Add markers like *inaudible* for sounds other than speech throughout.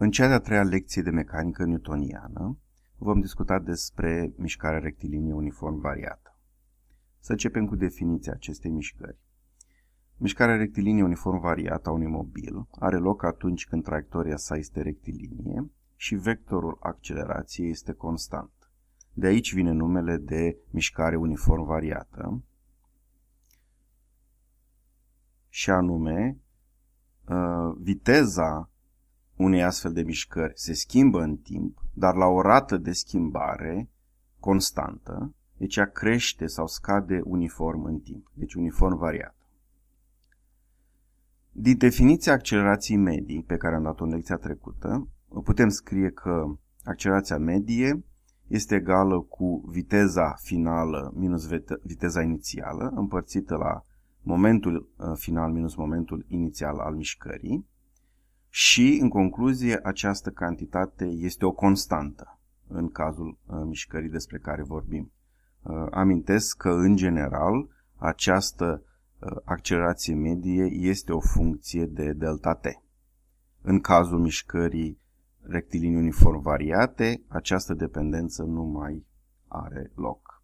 În cea de-a treia lecție de mecanică newtoniană vom discuta despre mișcarea rectilinie uniform variată. Să începem cu definiția acestei mișcări. Mișcarea rectilinie uniform variată a unui mobil are loc atunci când traiectoria sa este rectilinie și vectorul accelerației este constant. De aici vine numele de mișcare uniform variată și anume uh, viteza unei astfel de mișcări se schimbă în timp, dar la o rată de schimbare constantă, deci ea crește sau scade uniform în timp, deci uniform variat. Din definiția accelerației medii, pe care am dat-o în lecția trecută, putem scrie că accelerația medie este egală cu viteza finală minus viteza inițială, împărțită la momentul uh, final minus momentul inițial al mișcării, și, în concluzie, această cantitate este o constantă în cazul uh, mișcării despre care vorbim. Uh, amintesc că, în general, această uh, accelerație medie este o funcție de delta t. În cazul mișcării rectilinii uniform variate, această dependență nu mai are loc.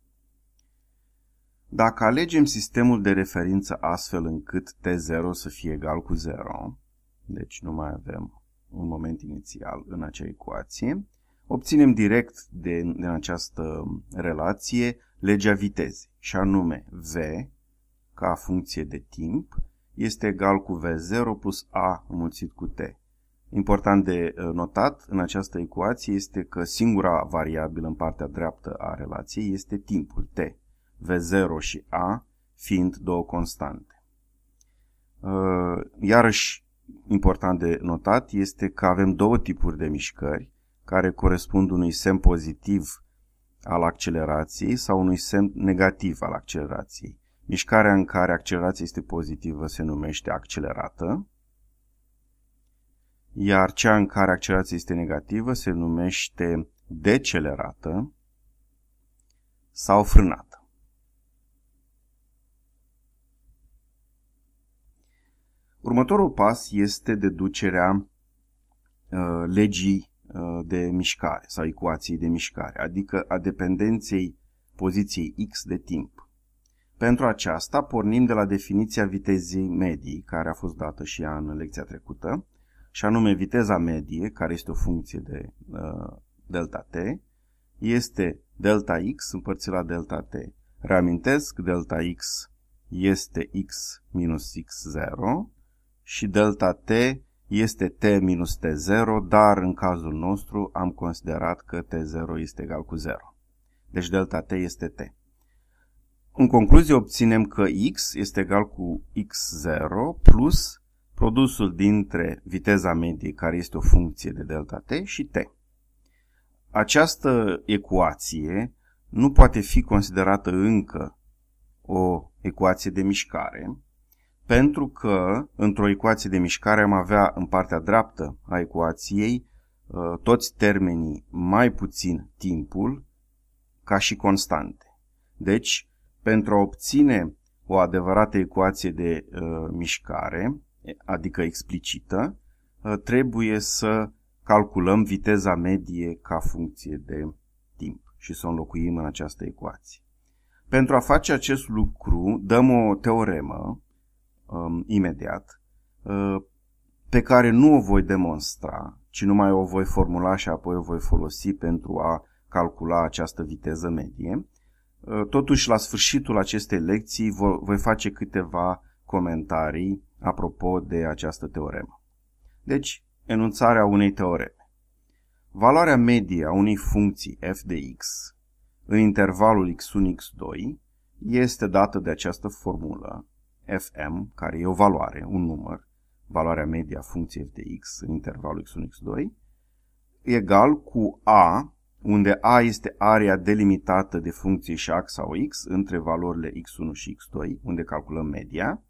Dacă alegem sistemul de referință astfel încât T0 să fie egal cu 0, deci nu mai avem un moment inițial în acea ecuație. Obținem direct din, din această relație legea vitezei, și anume V, ca funcție de timp, este egal cu V0 plus A înmulțit cu T. Important de uh, notat în această ecuație este că singura variabilă în partea dreaptă a relației este timpul T, V0 și A fiind două constante. Uh, iarăși, important de notat este că avem două tipuri de mișcări care corespund unui semn pozitiv al accelerației sau unui semn negativ al accelerației. Mișcarea în care accelerația este pozitivă se numește accelerată, iar cea în care accelerația este negativă se numește decelerată sau frânată. Următorul pas este deducerea uh, legii uh, de mișcare sau ecuației de mișcare, adică a dependenței poziției X de timp. Pentru aceasta pornim de la definiția vitezei medii, care a fost dată și ea în lecția trecută, și anume viteza medie, care este o funcție de uh, delta t, este delta x împărțit la delta t. Reamintesc, delta x este x minus x0, și delta t este t minus t0, dar în cazul nostru am considerat că t0 este egal cu 0. Deci delta t este t. În concluzie obținem că x este egal cu x0 plus produsul dintre viteza medie, care este o funcție de delta t, și t. Această ecuație nu poate fi considerată încă o ecuație de mișcare, pentru că într-o ecuație de mișcare am avea în partea dreaptă a ecuației uh, toți termenii mai puțin timpul ca și constante. Deci, pentru a obține o adevărată ecuație de uh, mișcare, adică explicită, uh, trebuie să calculăm viteza medie ca funcție de timp și să o înlocuim în această ecuație. Pentru a face acest lucru, dăm o teoremă um, imediat, uh, pe care nu o voi demonstra, ci numai o voi formula și apoi o voi folosi pentru a calcula această viteză medie. Uh, totuși, la sfârșitul acestei lecții vo voi face câteva comentarii apropo de această teoremă. Deci, enunțarea unei teoreme. Valoarea medie a unei funcții f de x în intervalul x1, x2 este dată de această formulă Fm, care e o valoare, un număr, valoarea media funcției f de x în intervalul x1, x2, egal cu a, unde a este area delimitată de funcție și axa x între valorile x1 și x2, unde calculăm media,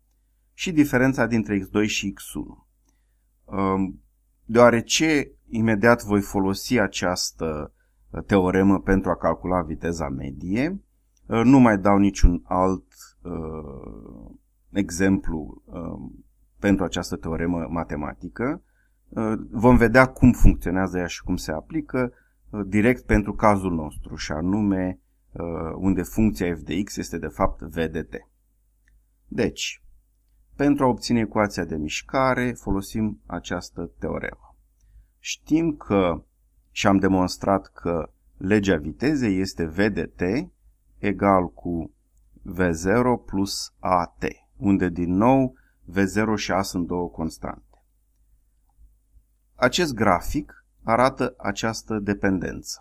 și diferența dintre x2 și x1. Um, deoarece imediat voi folosi această uh, teoremă pentru a calcula viteza medie, uh, nu mai dau niciun alt uh, exemplu um, pentru această teoremă matematică, uh, vom vedea cum funcționează ea și cum se aplică uh, direct pentru cazul nostru și anume uh, unde funcția f de x este de fapt v de t. Deci, pentru a obține ecuația de mișcare folosim această teoremă. Știm că și am demonstrat că legea vitezei este v de t egal cu v0 plus at unde din nou v și A sunt două constante. Acest grafic arată această dependență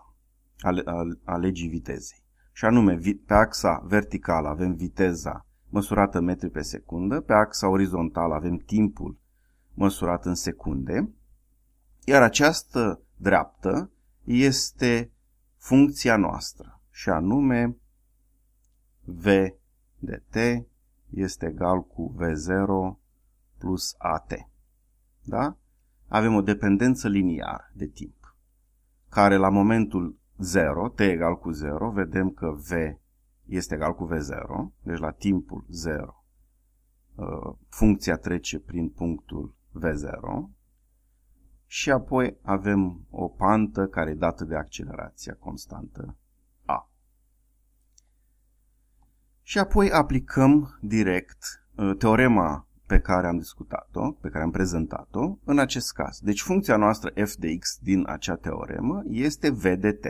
a legii vitezei. Și anume, pe axa verticală avem viteza măsurată în metri pe secundă, pe axa orizontală avem timpul măsurat în secunde, iar această dreaptă este funcția noastră, și anume v de t este egal cu V0 plus AT. Da? Avem o dependență liniară de timp, care la momentul 0, T egal cu 0, vedem că V este egal cu V0, deci la timpul 0, uh, funcția trece prin punctul V0 și apoi avem o pantă care e dată de accelerația constantă și apoi aplicăm direct uh, teorema pe care am discutat-o, pe care am prezentat-o, în acest caz. Deci funcția noastră f de x din acea teoremă este v de t.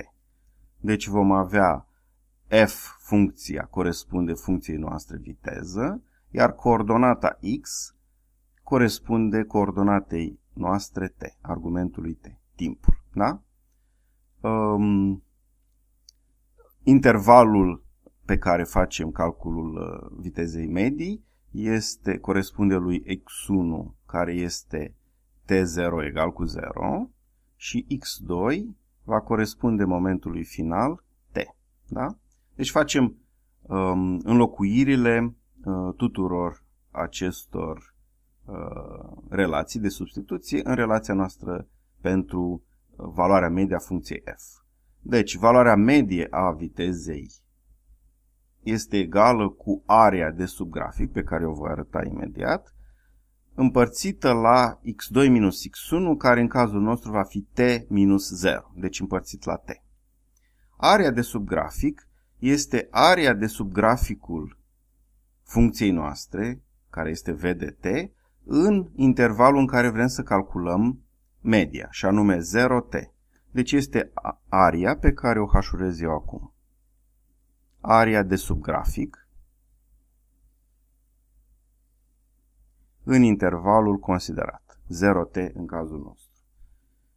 Deci vom avea f funcția corespunde funcției noastre viteză, iar coordonata x corespunde coordonatei noastre t, argumentului t, timpul. Da? Um, intervalul pe care facem calculul uh, vitezei medii este, corespunde lui x1 care este t0 egal cu 0 și x2 va corespunde momentului final t. Da? Deci facem um, înlocuirile uh, tuturor acestor uh, relații de substituție în relația noastră pentru uh, valoarea medie a funcției f. Deci, valoarea medie a vitezei este egală cu area de sub grafic, pe care o voi arăta imediat, împărțită la x2 minus x1, care în cazul nostru va fi t minus 0, deci împărțit la t. Area de sub grafic este area de sub graficul funcției noastre, care este v de t, în intervalul în care vrem să calculăm media, și anume 0t. Deci este aria pe care o hașurez eu acum aria de sub grafic în intervalul considerat, 0t în cazul nostru.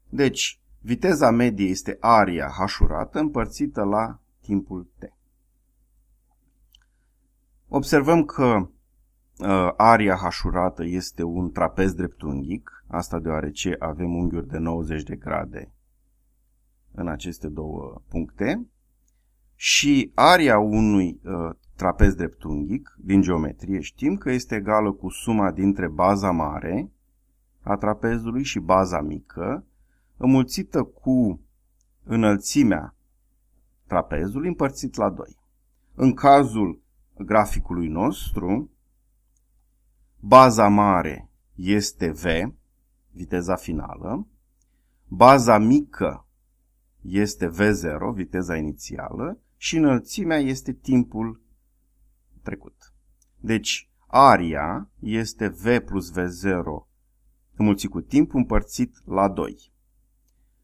Deci, viteza medie este aria hașurată împărțită la timpul t. Observăm că uh, aria hașurată este un trapez dreptunghic, asta deoarece avem unghiuri de 90 de grade în aceste două puncte și aria unui uh, trapez dreptunghic din geometrie știm că este egală cu suma dintre baza mare a trapezului și baza mică, înmulțită cu înălțimea trapezului împărțit la 2. În cazul graficului nostru, baza mare este V, viteza finală, baza mică este V0, viteza inițială, și înălțimea este timpul trecut. Deci, aria este V plus V0 înmulțit cu timp împărțit la 2.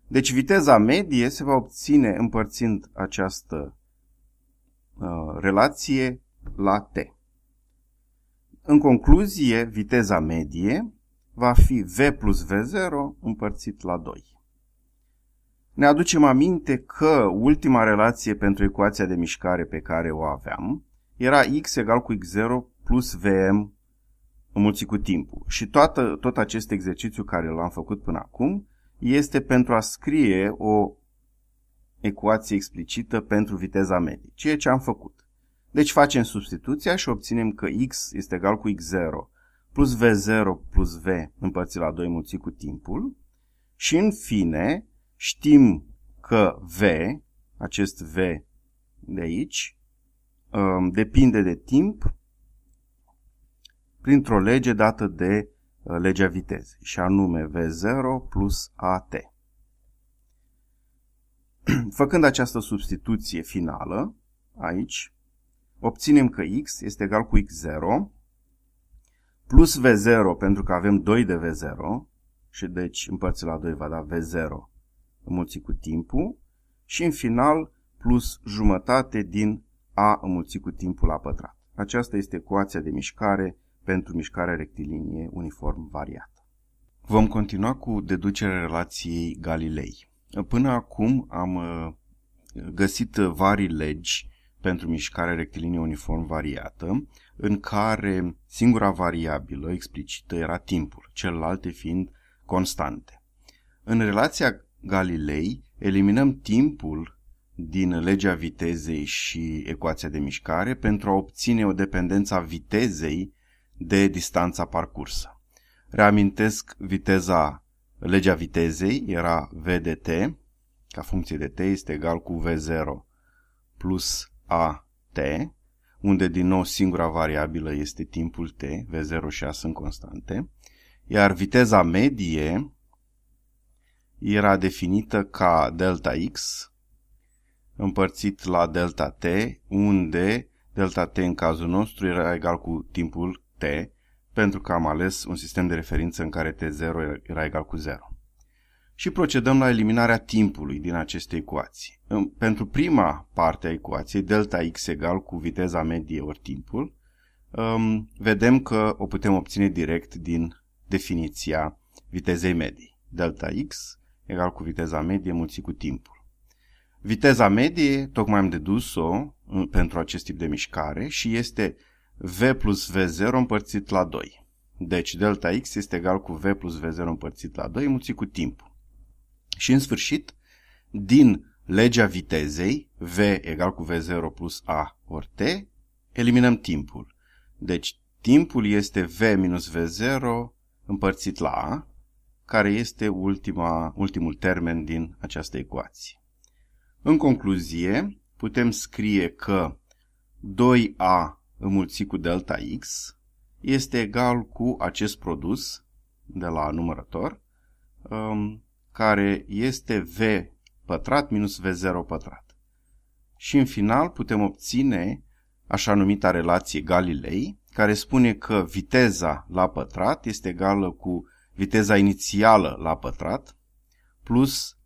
Deci viteza medie se va obține împărțind această uh, relație la t. În concluzie, viteza medie va fi v plus v0 împărțit la 2 ne aducem aminte că ultima relație pentru ecuația de mișcare pe care o aveam era x egal cu x0 plus vm înmulțit cu timpul. Și toată, tot acest exercițiu care l-am făcut până acum este pentru a scrie o ecuație explicită pentru viteza medie, ceea ce am făcut. Deci facem substituția și obținem că x este egal cu x0 plus v0 plus v împărțit la 2 mulțit cu timpul și în fine Știm că V, acest V de aici, um, depinde de timp printr-o lege dată de uh, legea vitezei, și anume V0 plus AT. *clears throat* Făcând această substituție finală, aici, obținem că x este egal cu x0 plus V0, pentru că avem 2 de V0, și deci împărțit la 2 va da V0 înmulțit cu timpul și în final plus jumătate din a înmulțit cu timpul la pătrat. Aceasta este ecuația de mișcare pentru mișcarea rectilinie uniform variată. Vom continua cu deducerea relației Galilei. Până acum am uh, găsit vari legi pentru mișcarea rectilinie uniform variată, în care singura variabilă explicită era timpul, celelalte fiind constante. În relația Galilei, eliminăm timpul din legea vitezei și ecuația de mișcare pentru a obține o dependență a vitezei de distanța parcursă. Reamintesc viteza, legea vitezei era V de t, ca funcție de t este egal cu V0 plus AT, unde din nou singura variabilă este timpul t, V0 și A sunt constante, iar viteza medie era definită ca delta x împărțit la delta t, unde delta t în cazul nostru era egal cu timpul t, pentru că am ales un sistem de referință în care t0 era egal cu 0. Și procedăm la eliminarea timpului din aceste ecuații. Pentru prima parte a ecuației, delta x egal cu viteza medie ori timpul, um, vedem că o putem obține direct din definiția vitezei medii. Delta x egal cu viteza medie mulțit cu timpul. Viteza medie, tocmai am dedus-o pentru acest tip de mișcare și este v plus v0 împărțit la 2. Deci delta x este egal cu v plus v0 împărțit la 2 mulțit cu timpul. Și în sfârșit, din legea vitezei, v egal cu v0 plus a ori t, eliminăm timpul. Deci timpul este v minus v0 împărțit la a, care este ultima, ultimul termen din această ecuație. În concluzie, putem scrie că 2a înmulțit cu delta x este egal cu acest produs de la numărător, um, care este v pătrat minus v0 pătrat. Și în final putem obține așa numita relație Galilei, care spune că viteza la pătrat este egală cu viteza inițială la pătrat plus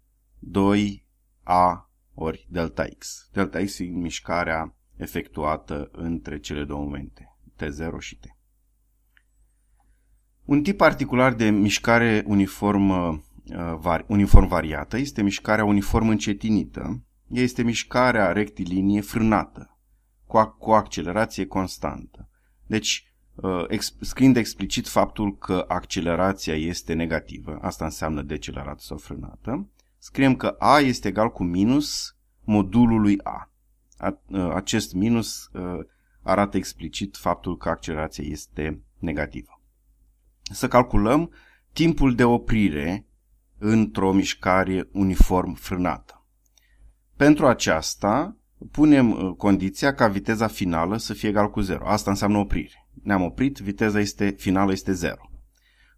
2a ori delta x. Delta x e mișcarea efectuată între cele două momente, t0 și t. Un tip particular de mișcare uniform, uh, uniform variată este mișcarea uniform încetinită. Ea este mișcarea rectilinie frânată, cu, cu accelerație constantă. Deci, Uh, ex- scriind explicit faptul că accelerația este negativă, asta înseamnă decelerată sau frânată, scriem că A este egal cu minus modulului A. Uh, acest minus uh, arată explicit faptul că accelerația este negativă. Să calculăm timpul de oprire într-o mișcare uniform frânată. Pentru aceasta punem condiția ca viteza finală să fie egal cu 0. Asta înseamnă oprire ne-am oprit, viteza este, finală este 0.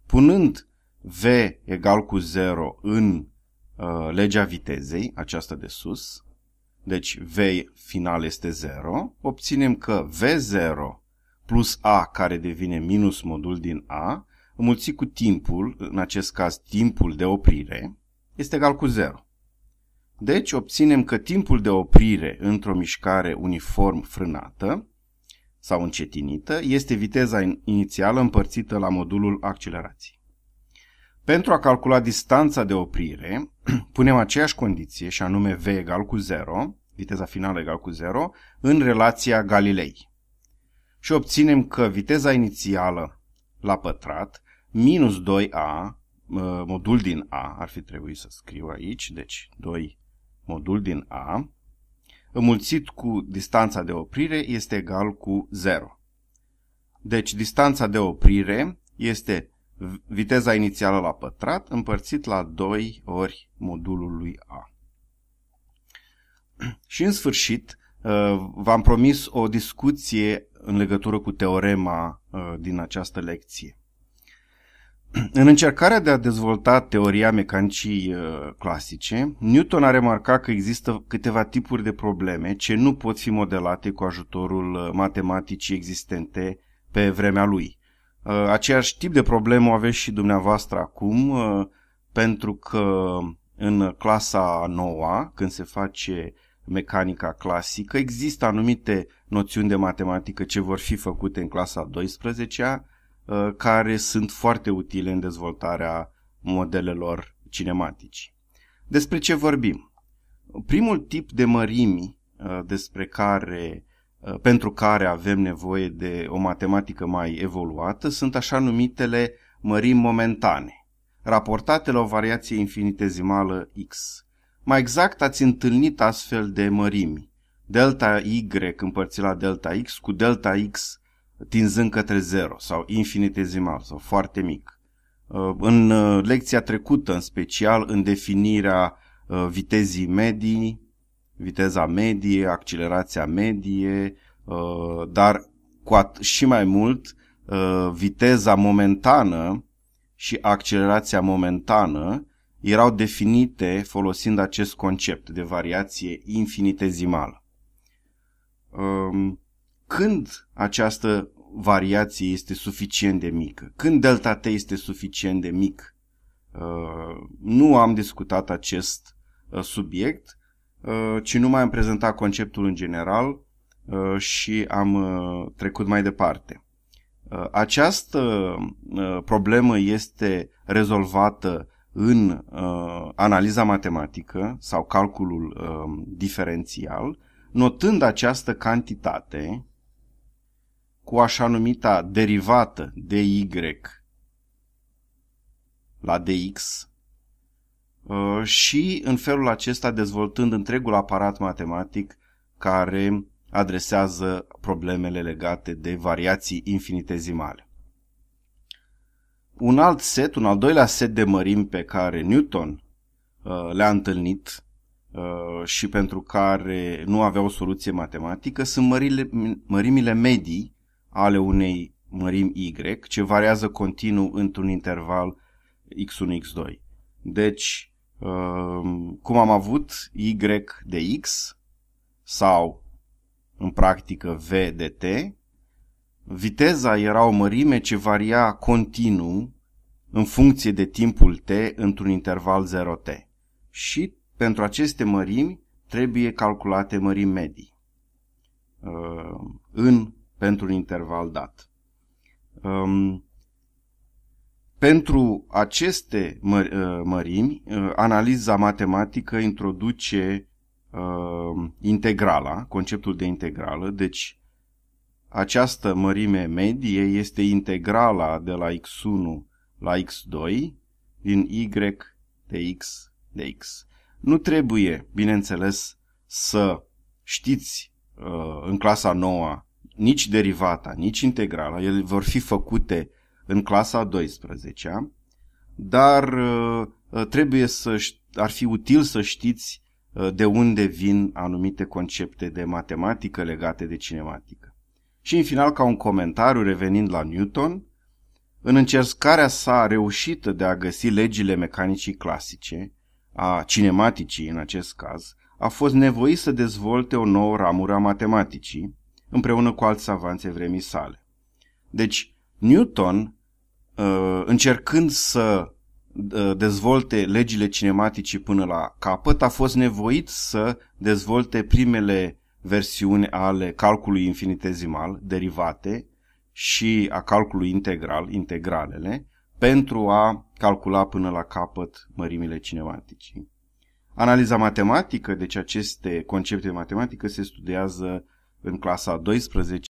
Punând V egal cu 0 în uh, legea vitezei, aceasta de sus, deci V final este 0, obținem că V0 plus A care devine minus modul din A, înmulțit cu timpul, în acest caz timpul de oprire, este egal cu 0. Deci obținem că timpul de oprire într-o mișcare uniform frânată sau încetinită este viteza inițială împărțită la modulul accelerației. Pentru a calcula distanța de oprire, *clears throat* punem aceeași condiție, și anume V egal cu 0, viteza finală egal cu 0, în relația Galilei. Și obținem că viteza inițială la pătrat, minus 2A, modul din A, ar fi trebuit să scriu aici, deci 2 modul din A, înmulțit cu distanța de oprire este egal cu 0. Deci distanța de oprire este viteza inițială la pătrat împărțit la 2 ori modulul lui A. *clears throat* Și în sfârșit, uh, v-am promis o discuție în legătură cu teorema uh, din această lecție. *clears throat* În încercarea de a dezvolta teoria mecanicii uh, clasice, Newton a remarcat că există câteva tipuri de probleme ce nu pot fi modelate cu ajutorul uh, matematicii existente pe vremea lui. Uh, aceeași tip de problemă o aveți și dumneavoastră acum, pentru că în clasa noua, când se face mecanica clasică, există anumite noțiuni de matematică ce vor fi făcute în clasa 12-a, Uh, care sunt foarte utile în dezvoltarea modelelor cinematici. Despre ce vorbim? Primul tip de mărimi uh, despre care, uh, pentru care avem nevoie de o matematică mai evoluată sunt așa numitele mărimi momentane, raportate la o variație infinitezimală x. Mai exact ați întâlnit astfel de mărimi. Delta Y împărțit la delta X cu delta X tinzând către zero sau infinitezimal sau foarte mic. Uh, în uh, lecția trecută, în special, în definirea uh, vitezii medii, viteza medie, accelerația medie, dar cu at- și mai mult viteza momentană și accelerația momentană erau definite folosind acest concept de variație infinitezimală. Um, când această variație este suficient de mică, când delta t este suficient de mic. Uh, nu am discutat acest uh, subiect, uh, ci numai am prezentat conceptul în general și am trecut mai departe. Această problemă este rezolvată în analiza matematică sau calculul diferențial, notând această cantitate cu așa numita derivată de Y la DX uh, și în felul acesta dezvoltând întregul aparat matematic care adresează problemele legate de variații infinitezimale. Un alt set, un al doilea set de mărimi pe care Newton uh, le-a întâlnit uh, și pentru care nu avea o soluție matematică sunt mărimile medii ale unei mărimi Y, ce variază continuu într-un interval X1, X2. Deci, uh, cum am avut Y de X sau, în practică, V de T, viteza era o mărime ce varia continuu în funcție de timpul T într-un interval 0T. Și pentru aceste mărimi trebuie calculate mărimi medii. Uh, în pentru un interval dat. Um, pentru aceste mă, uh, mărimi, uh, analiza matematică introduce uh, integrala, conceptul de integrală, deci această mărime medie este integrala de la x1 la x2 din y de x de x. Nu trebuie, bineînțeles, să știți uh, în clasa 9 nici derivata, nici integrala, ele vor fi făcute în clasa a 12-a, dar uh, trebuie să ar fi util să știți uh, de unde vin anumite concepte de matematică legate de cinematică. Și în final, ca un comentariu revenind la Newton, în încercarea sa reușită de a găsi legile mecanicii clasice, a cinematicii în acest caz, a fost nevoit să dezvolte o nouă ramură a matematicii, împreună cu alți savanți vremii sale. Deci, Newton, uh, încercând să uh, dezvolte legile cinematice până la capăt, a fost nevoit să dezvolte primele versiuni ale calculului infinitezimal, derivate, și a calculului integral, integralele, pentru a calcula până la capăt mărimile cinematice. Analiza matematică, deci aceste concepte matematică, se studiază în clasa a 12